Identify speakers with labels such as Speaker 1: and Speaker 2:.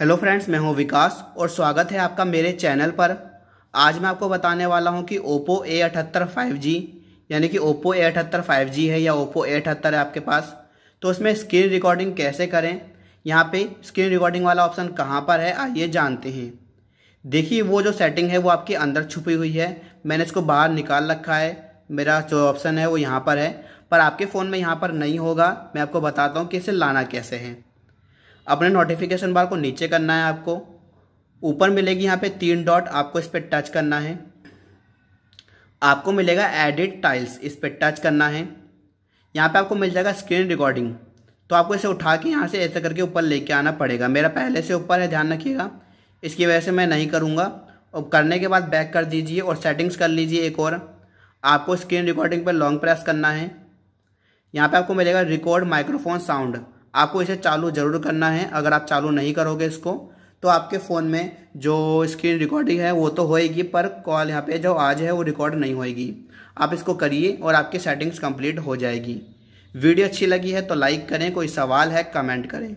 Speaker 1: hello friends मैं हूं विकास और स्वागत है आपका मेरे चैनल पर आज मैं आपको बताने वाला हूं कि ओप्पो ए अठहत्तर फाइव जी यानी कि ओप्पो ए अठहत्तर फाइव जी है या ओप्पो ए अठहत्तर है आपके पास तो उसमें स्क्रीन रिकॉर्डिंग कैसे करें यहां पे स्क्रीन रिकॉर्डिंग वाला ऑप्शन कहां पर है आइए जानते हैं देखिए वो जो सेटिंग है वो आपके अंदर छुपी हुई है मैंने इसको बाहर निकाल रखा है मेरा जो ऑप्शन है वो यहाँ पर है पर आपके फ़ोन में यहाँ पर नहीं होगा मैं आपको बताता हूँ कि इसे लाना कैसे है अपने नोटिफिकेशन बार को नीचे करना है आपको ऊपर मिलेगी यहाँ पे तीन डॉट आपको इस पर टच करना है आपको मिलेगा एडिट टाइल्स इस पर टच करना है यहाँ पे आपको मिल जाएगा स्क्रीन रिकॉर्डिंग तो आपको इसे उठा के यहाँ से ऐसे करके ऊपर लेके आना पड़ेगा मेरा पहले से ऊपर है ध्यान रखिएगा इसकी वजह से मैं नहीं करूँगा और करने के बाद बैक कर दीजिए और सेटिंग्स कर लीजिए एक और आपको स्क्रीन रिकॉर्डिंग पर लॉन्ग प्रेस करना है यहाँ पर आपको मिलेगा रिकॉर्ड माइक्रोफोन साउंड आपको इसे चालू ज़रूर करना है अगर आप चालू नहीं करोगे इसको तो आपके फ़ोन में जो स्क्रीन रिकॉर्डिंग है वो तो होएगी पर कॉल यहाँ पे जो आज है वो रिकॉर्ड नहीं होएगी आप इसको करिए और आपकी सेटिंग्स कंप्लीट हो जाएगी वीडियो अच्छी लगी है तो लाइक करें कोई सवाल है कमेंट करें